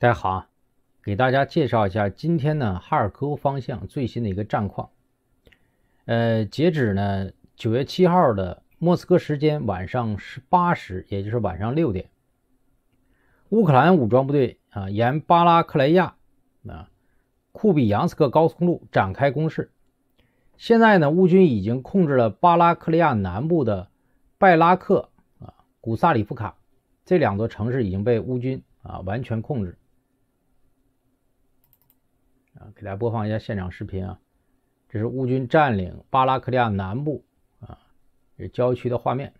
大家好啊，给大家介绍一下今天呢哈尔科夫方向最新的一个战况。呃，截止呢九月七号的莫斯科时间晚上十八时，也就是晚上六点，乌克兰武装部队啊沿巴拉克莱亚啊库比扬斯克高速公路展开攻势。现在呢，乌军已经控制了巴拉克利亚南部的拜拉克啊古萨里夫卡这两座城市已经被乌军啊完全控制。啊，给大家播放一下现场视频啊，这是乌军占领巴拉克利亚南部啊，这郊区的画面。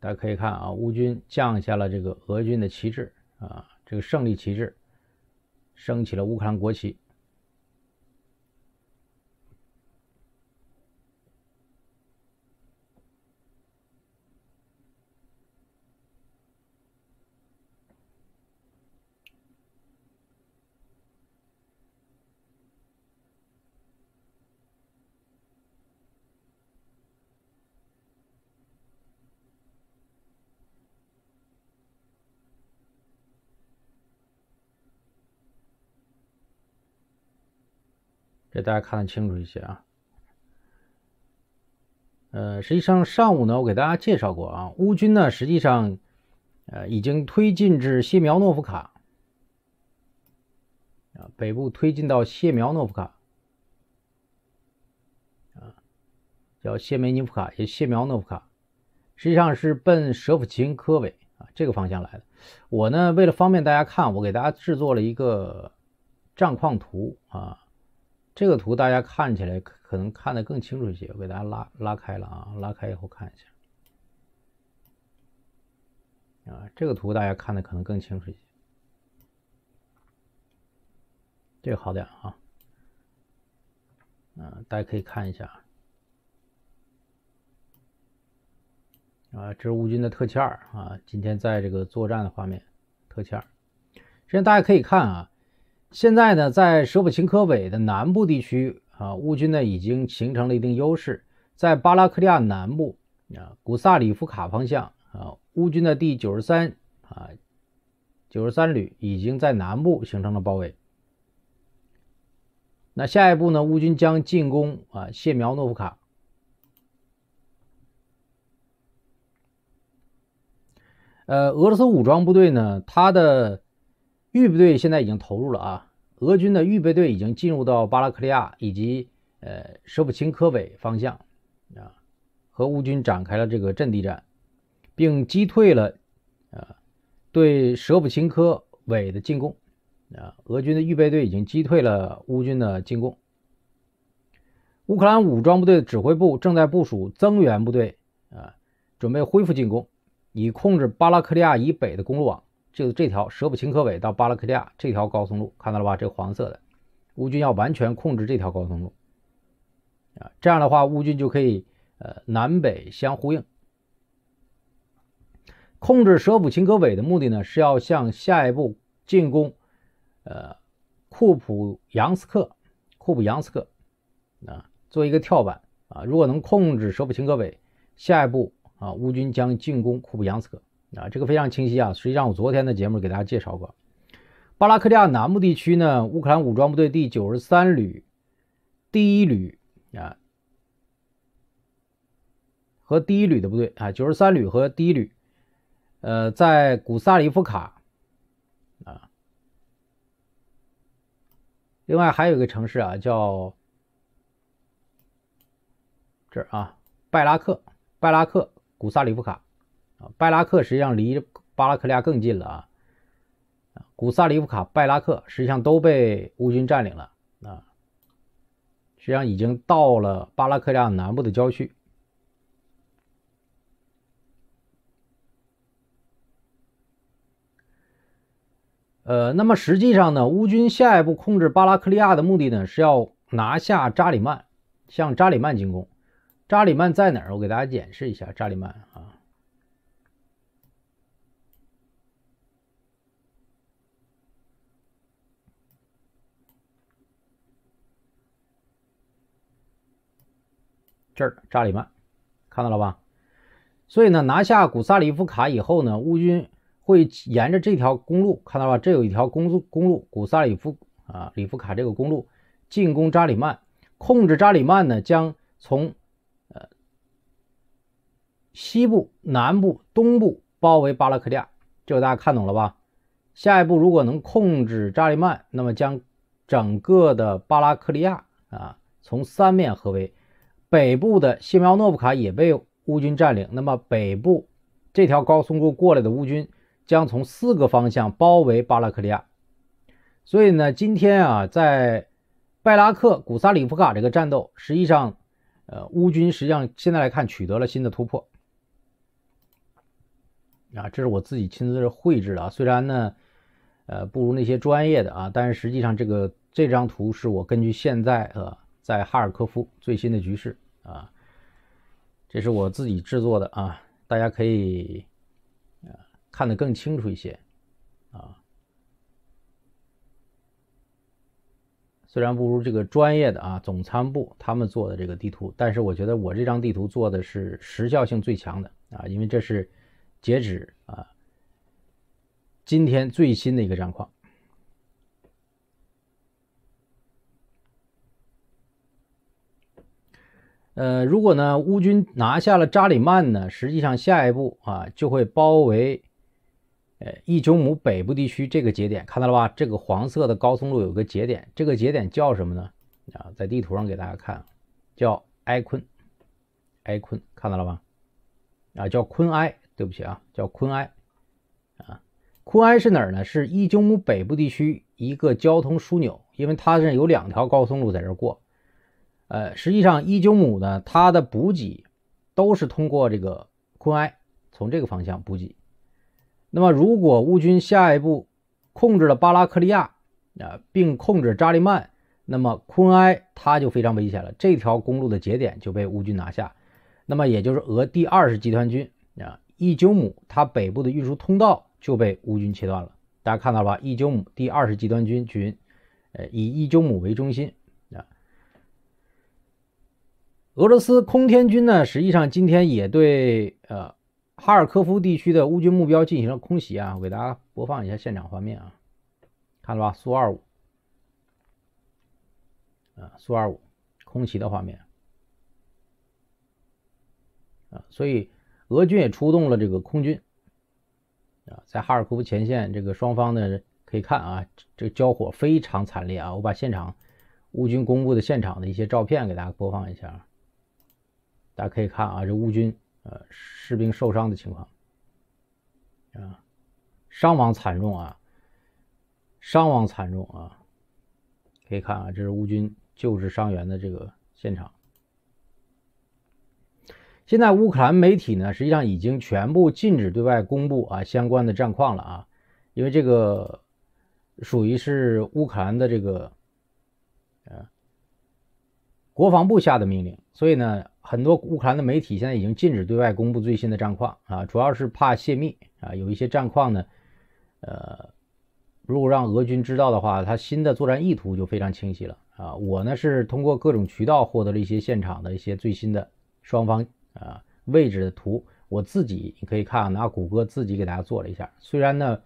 大家可以看啊，乌军降下了这个俄军的旗帜啊，这个胜利旗帜升起了乌克兰国旗。给大家看的清楚一些啊。呃，实际上上午呢，我给大家介绍过啊，乌军呢，实际上呃已经推进至谢苗诺夫卡啊，北部推进到谢苗诺夫卡啊，叫谢梅尼夫卡也谢苗诺夫卡，实际上是奔舍甫琴科委啊这个方向来的。我呢，为了方便大家看，我给大家制作了一个战况图啊。这个图大家看起来可能看得更清楚一些，我给大家拉拉开了啊，拉开以后看一下啊，这个图大家看的可能更清楚一些，这个好点啊，嗯，大家可以看一下啊，这是乌军的特欠啊，今天在这个作战的画面特欠儿，实际上大家可以看啊。现在呢，在舍甫琴科委的南部地区啊，乌军呢已经形成了一定优势。在巴拉克利亚南部啊，古萨里夫卡方向啊，乌军的第九十三啊九十三旅已经在南部形成了包围。那下一步呢，乌军将进攻啊谢苗诺夫卡。呃，俄罗斯武装部队呢，它的。预备队现在已经投入了啊，俄军的预备队已经进入到巴拉克利亚以及呃舍普钦科委方向啊，和乌军展开了这个阵地战，并击退了啊对舍普钦科委的进攻啊，俄军的预备队已经击退了乌军的进攻。乌克兰武装部队的指挥部正在部署增援部队啊，准备恢复进攻，以控制巴拉克利亚以北的公路网。就是这条舍普琴科韦到巴拉克利亚这条高速公路，看到了吧？这黄色的，乌军要完全控制这条高速公路。啊，这样的话，乌军就可以呃南北相呼应，控制舍普琴科韦的目的呢，是要向下一步进攻，呃，库普扬斯克，库普扬斯克啊，做一个跳板啊。如果能控制舍普琴科韦，下一步啊，乌军将进攻库普扬斯克。啊，这个非常清晰啊！实际上，我昨天的节目给大家介绍过，巴拉克利亚南部地区呢，乌克兰武装部队第九十三旅第一旅啊和第一旅的部队啊，九十三旅和第一旅，呃，在古萨里夫卡啊，另外还有一个城市啊，叫这啊，拜拉克，拜拉克，古萨里夫卡。啊，拜拉克实际上离巴拉克利亚更近了啊！古萨里夫卡、拜拉克实际上都被乌军占领了啊！实际上已经到了巴拉克利亚南部的郊区。呃，那么实际上呢，乌军下一步控制巴拉克利亚的目的呢，是要拿下扎里曼，向扎里曼进攻。扎里曼在哪儿？我给大家演示一下扎里曼啊！这儿扎里曼看到了吧？所以呢，拿下古萨里夫卡以后呢，乌军会沿着这条公路看到了吧？这有一条公路，公路古萨里夫啊里夫卡这个公路进攻扎里曼，控制扎里曼呢，将从呃西部、南部、东部包围巴拉克利亚。这个大家看懂了吧？下一步如果能控制扎里曼，那么将整个的巴拉克利亚啊从三面合围。北部的谢苗诺夫卡也被乌军占领。那么北部这条高速公路过来的乌军将从四个方向包围巴拉克利亚。所以呢，今天啊，在拜拉克古萨里夫卡这个战斗，实际上，呃，乌军实际上现在来看取得了新的突破。啊，这是我自己亲自绘制的啊，虽然呢，呃，不如那些专业的啊，但是实际上这个这张图是我根据现在呃。在哈尔科夫最新的局势啊，这是我自己制作的啊，大家可以啊看得更清楚一些啊。虽然不如这个专业的啊总参部他们做的这个地图，但是我觉得我这张地图做的是时效性最强的啊，因为这是截止啊今天最新的一个战况。呃，如果呢，乌军拿下了扎里曼呢，实际上下一步啊就会包围，呃，伊久姆北部地区这个节点，看到了吧？这个黄色的高速路有个节点，这个节点叫什么呢？啊，在地图上给大家看，叫埃昆，埃昆，看到了吧？啊，叫昆埃，对不起啊，叫昆埃，啊，昆埃是哪儿呢？是伊久姆北部地区一个交通枢纽，因为它这有两条高速路在这过。呃，实际上伊久姆呢，它的补给都是通过这个昆埃从这个方向补给。那么，如果乌军下一步控制了巴拉克利亚啊，并控制扎利曼，那么昆埃它就非常危险了。这条公路的节点就被乌军拿下，那么也就是俄第二十集团军啊，伊久姆它北部的运输通道就被乌军切断了。大家看到了吧？伊久姆第二十集团军群，呃，以伊久姆为中心。俄罗斯空天军呢，实际上今天也对呃哈尔科夫地区的乌军目标进行了空袭啊，我给大家播放一下现场画面啊，看了吧，苏二五啊，苏二五空袭的画面啊，所以俄军也出动了这个空军啊，在哈尔科夫前线，这个双方呢可以看啊，这个交火非常惨烈啊，我把现场乌军公布的现场的一些照片给大家播放一下。大家可以看啊，这乌军呃士兵受伤的情况啊，伤亡惨重啊，伤亡惨重啊，可以看啊，这是乌军救治伤员的这个现场。现在乌克兰媒体呢，实际上已经全部禁止对外公布啊相关的战况了啊，因为这个属于是乌克兰的这个呃国防部下的命令，所以呢。很多乌克兰的媒体现在已经禁止对外公布最新的战况啊，主要是怕泄密啊。有一些战况呢，呃，如果让俄军知道的话，他新的作战意图就非常清晰了啊。我呢是通过各种渠道获得了一些现场的一些最新的双方啊位置的图。我自己你可以看，拿谷歌自己给大家做了一下。虽然呢，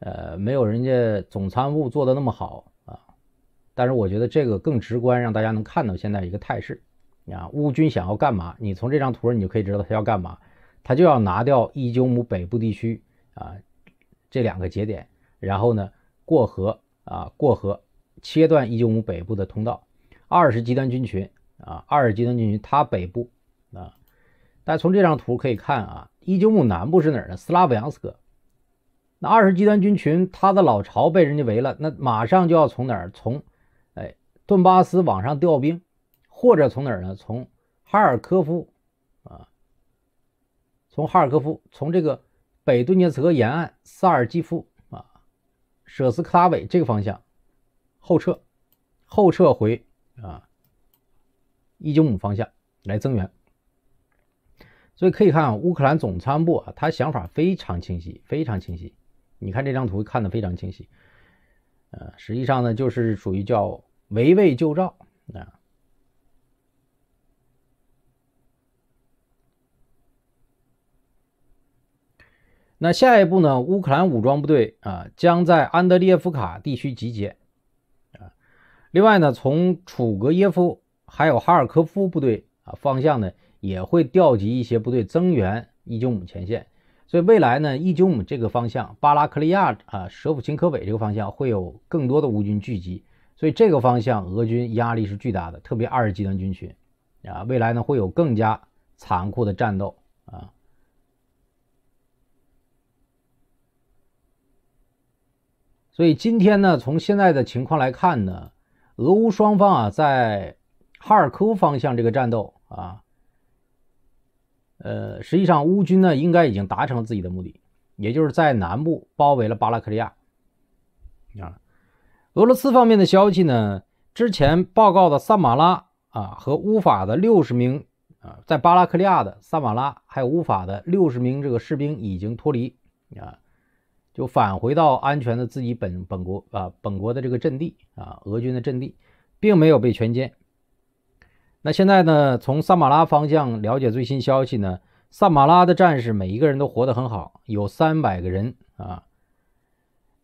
呃，没有人家总参部做的那么好啊，但是我觉得这个更直观，让大家能看到现在一个态势。啊，乌军想要干嘛？你从这张图上你就可以知道他要干嘛，他就要拿掉伊久姆北部地区啊，这两个节点，然后呢，过河啊，过河切断伊久姆北部的通道。二十集团军群啊，二十集团军群，它北部啊，大家从这张图可以看啊，伊久姆南部是哪儿呢？斯拉维扬斯克，那二十极端军群，它的老巢被人家围了，那马上就要从哪儿从，哎，顿巴斯往上调兵。或者从哪儿呢？从哈尔科夫啊，从哈尔科夫，从这个北顿涅茨河沿岸萨尔基夫啊、舍斯克拉韦这个方向后撤，后撤回啊195方向来增援。所以可以看啊，乌克兰总参谋部啊，他想法非常清晰，非常清晰。你看这张图看得非常清晰，呃，实际上呢，就是属于叫围魏救赵啊。那下一步呢？乌克兰武装部队啊将在安德烈夫卡地区集结，啊，另外呢，从楚格耶夫还有哈尔科夫部队啊方向呢，也会调集一些部队增援伊久姆前线。所以未来呢，伊久姆这个方向、巴拉克利亚啊、舍甫琴科韦这个方向会有更多的乌军聚集，所以这个方向俄军压力是巨大的，特别二十集团军群啊，未来呢会有更加残酷的战斗啊。所以今天呢，从现在的情况来看呢，俄乌双方啊，在哈尔科夫方向这个战斗啊，呃，实际上乌军呢应该已经达成了自己的目的，也就是在南部包围了巴拉克利亚。啊，俄罗斯方面的消息呢，之前报告的萨马拉啊和乌法的六十名啊，在巴拉克利亚的萨马拉还有乌法的六十名这个士兵已经脱离啊。就返回到安全的自己本本国啊，本国的这个阵地啊，俄军的阵地，并没有被全歼。那现在呢，从萨马拉方向了解最新消息呢，萨马拉的战士每一个人都活得很好，有三百个人啊，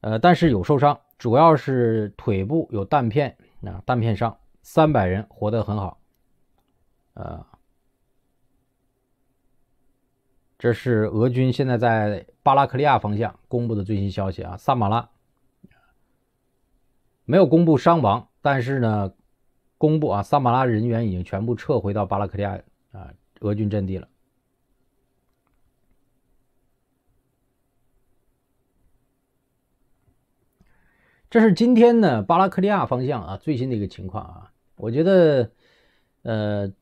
呃，但是有受伤，主要是腿部有弹片啊，弹片伤，三百人活得很好，呃。这是俄军现在在巴拉克利亚方向公布的最新消息啊，萨马拉没有公布伤亡，但是呢，公布啊，萨马拉人员已经全部撤回到巴拉克利亚啊，俄军阵地了。这是今天呢，巴拉克利亚方向啊最新的一个情况啊，我觉得呃，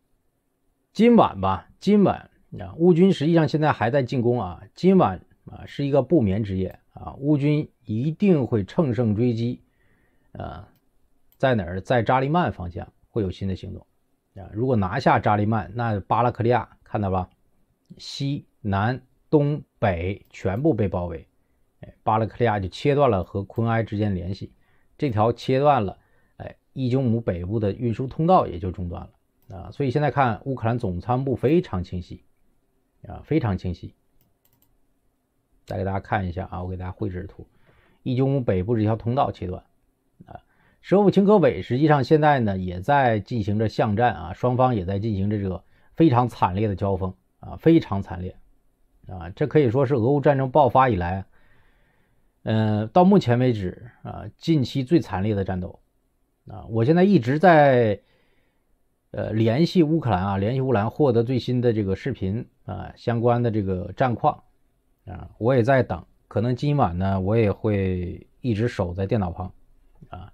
今晚吧，今晚。乌军实际上现在还在进攻啊，今晚啊是一个不眠之夜啊，乌军一定会乘胜追击，啊，在哪儿？在扎利曼方向会有新的行动啊。如果拿下扎利曼，那巴拉克利亚看到吧，西南、东北全部被包围，哎，巴拉克利亚就切断了和昆埃之间联系，这条切断了，哎，伊久姆北部的运输通道也就中断了啊。所以现在看乌克兰总参谋部非常清晰。啊，非常清晰。再给大家看一下啊，我给大家绘制的图，伊久姆北部这条通道切断。啊，舍甫琴科委实际上现在呢也在进行着巷战啊，双方也在进行着这个非常惨烈的交锋啊，非常惨烈。啊，这可以说是俄乌战争爆发以来，嗯，到目前为止啊，近期最惨烈的战斗。啊，我现在一直在。呃，联系乌克兰啊，联系乌克兰获得最新的这个视频啊，相关的这个战况啊，我也在等，可能今晚呢，我也会一直守在电脑旁啊。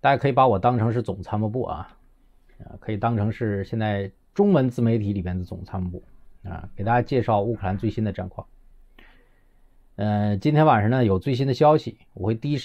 大家可以把我当成是总参谋部啊，啊，可以当成是现在中文自媒体里边的总参谋部啊，给大家介绍乌克兰最新的战况。呃，今天晚上呢有最新的消息，我会第一时间。